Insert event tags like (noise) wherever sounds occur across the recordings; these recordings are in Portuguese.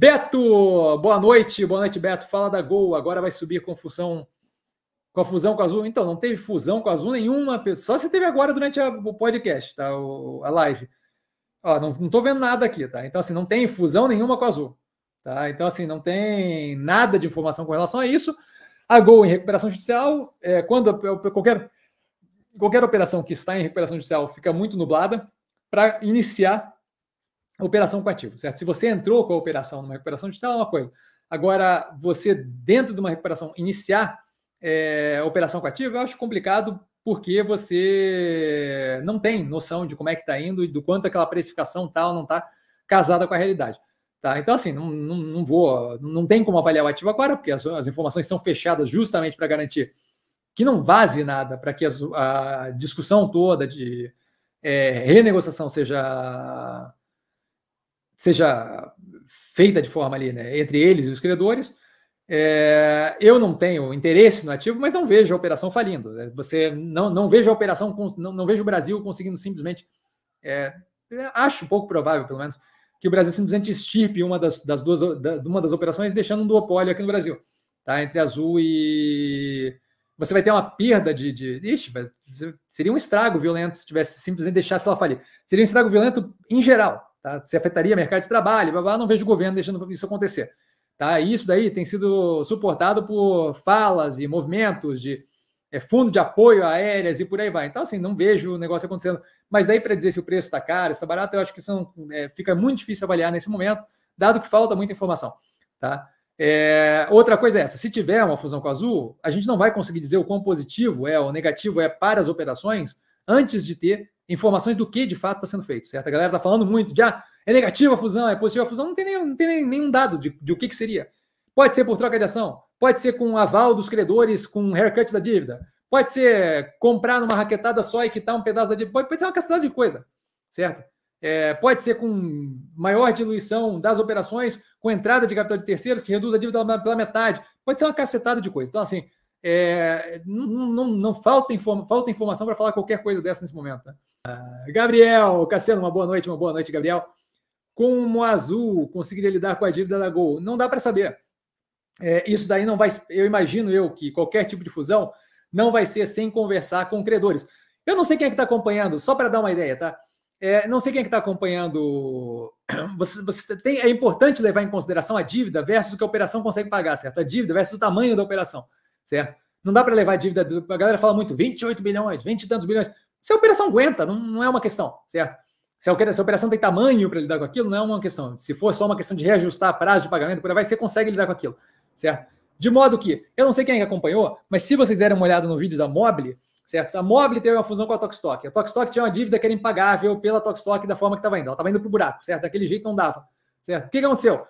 Beto, boa noite, boa noite, Beto. Fala da Gol, agora vai subir com fusão, com a fusão com a Azul. Então, não teve fusão com a Azul nenhuma, só se teve agora durante a, o podcast, tá? O, a live. Ó, não, não tô vendo nada aqui, tá? Então, assim, não tem fusão nenhuma com a Azul, tá? Então, assim, não tem nada de informação com relação a isso. A Gol em recuperação judicial, é, quando qualquer, qualquer operação que está em recuperação judicial fica muito nublada para iniciar operação com ativo, certo? Se você entrou com a operação numa recuperação digital, é uma coisa. Agora, você, dentro de uma recuperação, iniciar é, operação com ativo, eu acho complicado porque você não tem noção de como é que está indo e do quanto aquela precificação tal tá não está casada com a realidade. Tá? Então, assim, não, não, não, vou, não tem como avaliar o ativo agora, porque as, as informações são fechadas justamente para garantir que não vaze nada, para que as, a discussão toda de é, renegociação seja seja feita de forma ali, né, entre eles e os credores. É, eu não tenho interesse no ativo, mas não vejo a operação falindo. Né. Você não, não vejo a operação, não, não vejo o Brasil conseguindo simplesmente. É, acho pouco provável, pelo menos, que o Brasil simplesmente estirpe uma das, das duas da, uma das operações, deixando um duopólio aqui no Brasil. Tá? Entre Azul e. Você vai ter uma perda de. de... Ixi, seria um estrago violento se tivesse simplesmente deixasse ela falir. Seria um estrago violento em geral, tá? se afetaria o mercado de trabalho, blá, blá, não vejo o governo deixando isso acontecer. Tá? E isso daí tem sido suportado por falas e movimentos de é, fundo de apoio a aéreas e por aí vai. Então, assim, não vejo o negócio acontecendo. Mas daí para dizer se o preço está caro, está barato, eu acho que é, fica muito difícil avaliar nesse momento, dado que falta muita informação. Tá? É, outra coisa é essa: se tiver uma fusão com a Azul, a gente não vai conseguir dizer o quão positivo é ou negativo é para as operações antes de ter informações do que de fato está sendo feito, certo? A galera está falando muito de ah, é negativa a fusão, é positiva a fusão, não tem nenhum, não tem nenhum dado de, de o que, que seria. Pode ser por troca de ação, pode ser com aval dos credores, com haircut da dívida, pode ser comprar numa raquetada só e quitar um pedaço da dívida, pode, pode ser uma quantidade de coisa, certo? É, pode ser com maior diluição das operações, com entrada de capital de terceiros, que reduz a dívida pela metade. Pode ser uma cacetada de coisa. Então, assim, é, não, não, não, falta, falta informação para falar qualquer coisa dessa nesse momento. Uh, Gabriel, Cassiano, uma boa noite, uma boa noite, Gabriel. Como o Azul conseguiria lidar com a dívida da Gol? Não dá para saber. É, isso daí não vai. Eu imagino eu que qualquer tipo de fusão não vai ser sem conversar com credores. Eu não sei quem é que está acompanhando, só para dar uma ideia, tá? É, não sei quem é que está acompanhando. (clears throat) Você, você tem, é importante levar em consideração a dívida versus o que a operação consegue pagar, certo? A dívida versus o tamanho da operação certo? Não dá para levar dívida. A galera fala muito, 28 bilhões, 20 e tantos bilhões. Se a operação aguenta, não, não é uma questão, certo? Se a, operação tem tamanho para lidar com aquilo, não é uma questão. Se for só uma questão de reajustar prazo de pagamento, por aí vai, você consegue lidar com aquilo, certo? De modo que, eu não sei quem é acompanhou, mas se vocês deram uma olhada no vídeo da Mobile, certo? A Mobile teve uma fusão com a Tokstok. A Tokstok tinha uma dívida que era impagável pela Tokstok da forma que estava indo. Ela estava indo para o buraco, certo? Daquele jeito não dava, certo? O que, que aconteceu?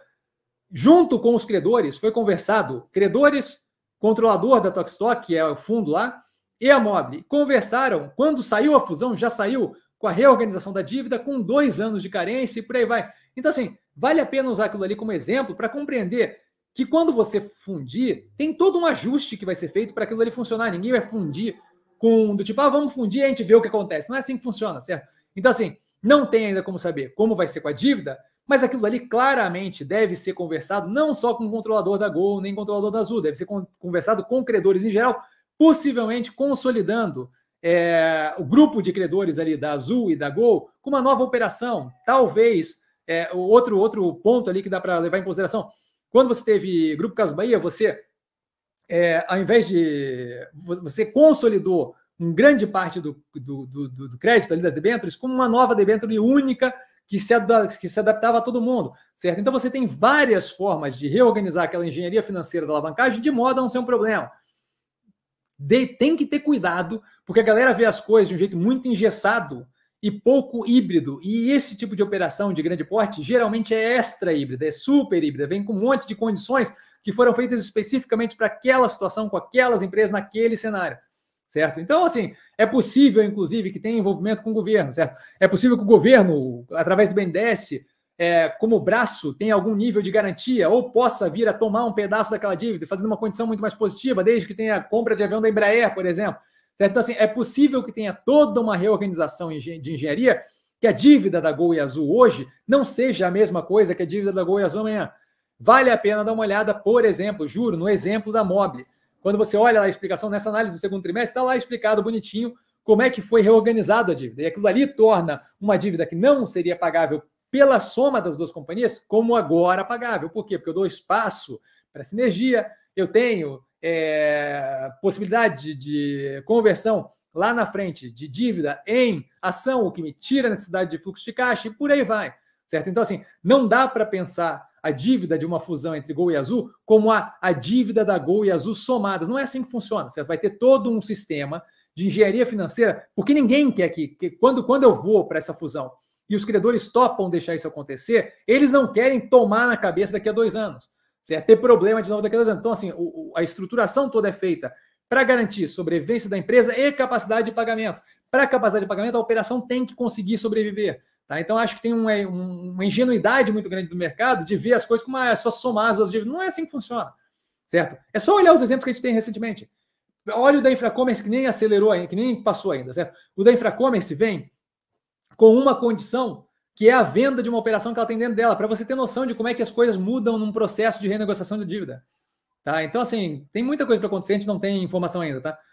Junto com os credores, foi conversado, credores, controlador da Tokstok, que é o fundo lá, e a Mobile conversaram. Quando saiu a fusão, já saiu com a reorganização da dívida, com dois anos de carência e por aí vai. Então, assim, vale a pena usar aquilo ali como exemplo para compreender que quando você fundir, tem todo um ajuste que vai ser feito para aquilo ali funcionar. Ninguém vai fundir com do tipo, ah, vamos fundir e a gente vê o que acontece. Não é assim que funciona, certo? Então, assim, não tem ainda como saber como vai ser com a dívida, mas aquilo ali claramente deve ser conversado não só com o controlador da Gol, nem controlador da Azul, deve ser conversado com credores em geral, possivelmente consolidando é, o grupo de credores ali da Azul e da Gol com uma nova operação. Talvez é, outro, outro ponto ali que dá para levar em consideração. Quando você teve Grupo Caso Bahia, você, é, ao invés de. Você consolidou uma grande parte do, do, do, do crédito ali das debêntures com uma nova debênture única que se, que se adaptava a todo mundo, certo? Então você tem várias formas de reorganizar aquela engenharia financeira da alavancagem de modo a não ser um problema. De, tem que ter cuidado, porque a galera vê as coisas de um jeito muito engessado e pouco híbrido. E esse tipo de operação de grande porte geralmente é extra híbrida, é super híbrida, vem com um monte de condições que foram feitas especificamente para aquela situação, com aquelas empresas, naquele cenário certo? Então, assim, é possível, inclusive, que tenha envolvimento com o governo, certo? É possível que o governo, através do BNDES, é, como braço, tenha algum nível de garantia ou possa vir a tomar um pedaço daquela dívida, fazendo uma condição muito mais positiva, desde que tenha a compra de avião da Embraer, por exemplo. Certo? Então, assim, é possível que tenha toda uma reorganização de engenharia que a dívida da Gol e Azul hoje não seja a mesma coisa que a dívida da Gol e Azul amanhã. Vale a pena dar uma olhada, por exemplo, juro, no exemplo da Mobile. Quando você olha lá a explicação, nessa análise do segundo trimestre, está lá explicado bonitinho como é que foi reorganizada a dívida. E aquilo ali torna uma dívida que não seria pagável pela soma das duas companhias, como agora pagável. Por quê? Porque eu dou espaço para sinergia, eu tenho é, possibilidade de conversão lá na frente de dívida em ação, o que me tira a necessidade de fluxo de caixa e por aí vai, certo? Então, assim, não dá para pensar a dívida de uma fusão entre Gol e Azul como a, a dívida da Gol e Azul somadas. Não é assim que funciona. Você vai ter todo um sistema de engenharia financeira, porque ninguém quer que, que quando, quando eu vou para essa fusão e os credores topam deixar isso acontecer, eles não querem tomar na cabeça daqui a dois anos. Você vai ter problema de novo daqui a dois anos. Então, assim, o, a estruturação toda é feita para garantir sobrevivência da empresa e capacidade de pagamento. Para capacidade de pagamento, a operação tem que conseguir sobreviver. Tá? Então, acho que tem uma, é, uma, ingenuidade muito grande do mercado de ver as coisas como ah, é só somar as dívidas. Não é assim que funciona, certo? É só olhar os exemplos que a gente tem recentemente. Olha o da Infracommerce, que nem acelerou ainda, que nem passou ainda, certo? O da Infracommerce vem com uma condição que é a venda de uma operação que ela tem dentro dela, para você ter noção de como é que as coisas mudam num processo de renegociação de dívida. Tá? Então, assim, tem muita coisa para acontecer, a gente não tem informação ainda, tá?